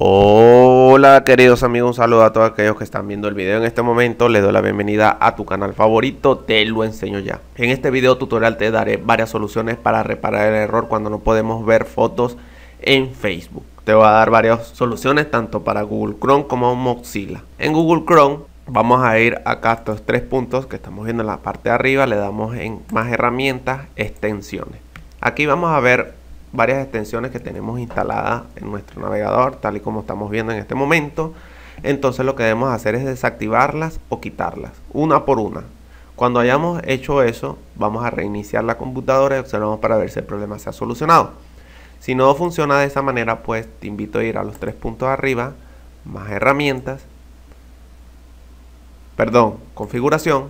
Hola queridos amigos, un saludo a todos aquellos que están viendo el video en este momento, les doy la bienvenida a tu canal favorito, te lo enseño ya. En este video tutorial te daré varias soluciones para reparar el error cuando no podemos ver fotos en Facebook. Te voy a dar varias soluciones tanto para Google Chrome como Mozilla. En Google Chrome vamos a ir acá a estos tres puntos que estamos viendo en la parte de arriba, le damos en más herramientas, extensiones. Aquí vamos a ver varias extensiones que tenemos instaladas en nuestro navegador, tal y como estamos viendo en este momento. Entonces lo que debemos hacer es desactivarlas o quitarlas, una por una. Cuando hayamos hecho eso, vamos a reiniciar la computadora y observamos para ver si el problema se ha solucionado. Si no funciona de esa manera, pues te invito a ir a los tres puntos arriba, más herramientas, perdón, configuración,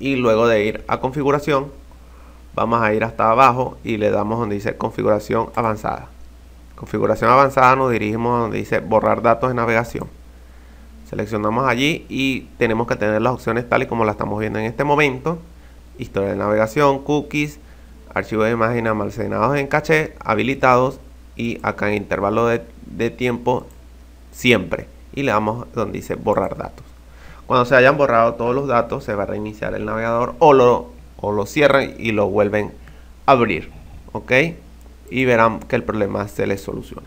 y luego de ir a configuración, vamos a ir hasta abajo y le damos donde dice configuración avanzada. Configuración avanzada nos dirigimos donde dice borrar datos de navegación. Seleccionamos allí y tenemos que tener las opciones tal y como la estamos viendo en este momento. Historia de navegación, cookies, archivos de imagen almacenados en caché, habilitados y acá en intervalo de, de tiempo siempre. Y le damos donde dice borrar datos. Cuando se hayan borrado todos los datos se va a reiniciar el navegador o lo o lo cierran y lo vuelven a abrir. ¿Ok? Y verán que el problema se les soluciona.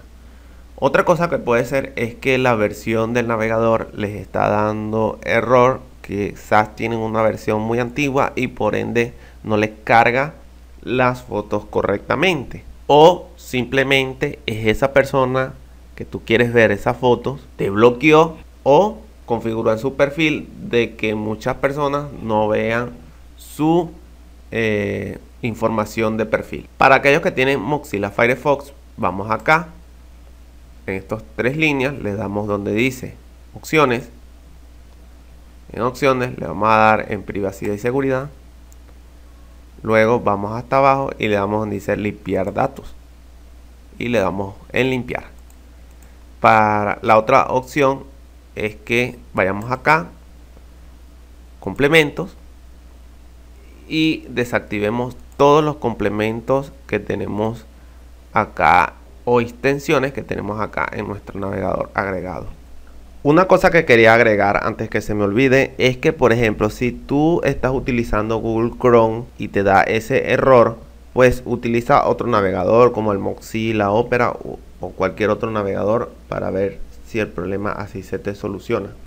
Otra cosa que puede ser es que la versión del navegador les está dando error. Quizás tienen una versión muy antigua y por ende no les carga las fotos correctamente. O simplemente es esa persona que tú quieres ver esas fotos, te bloqueó o configuró en su perfil de que muchas personas no vean su eh, información de perfil. Para aquellos que tienen Mozilla Firefox, vamos acá, en estas tres líneas, le damos donde dice opciones. En opciones le vamos a dar en privacidad y seguridad. Luego vamos hasta abajo y le damos donde dice limpiar datos. Y le damos en limpiar. Para la otra opción es que vayamos acá, complementos, y desactivemos todos los complementos que tenemos acá o extensiones que tenemos acá en nuestro navegador agregado. Una cosa que quería agregar antes que se me olvide es que, por ejemplo, si tú estás utilizando Google Chrome y te da ese error, pues utiliza otro navegador como el la Opera o, cualquier otro navegador para ver si el problema así se te soluciona.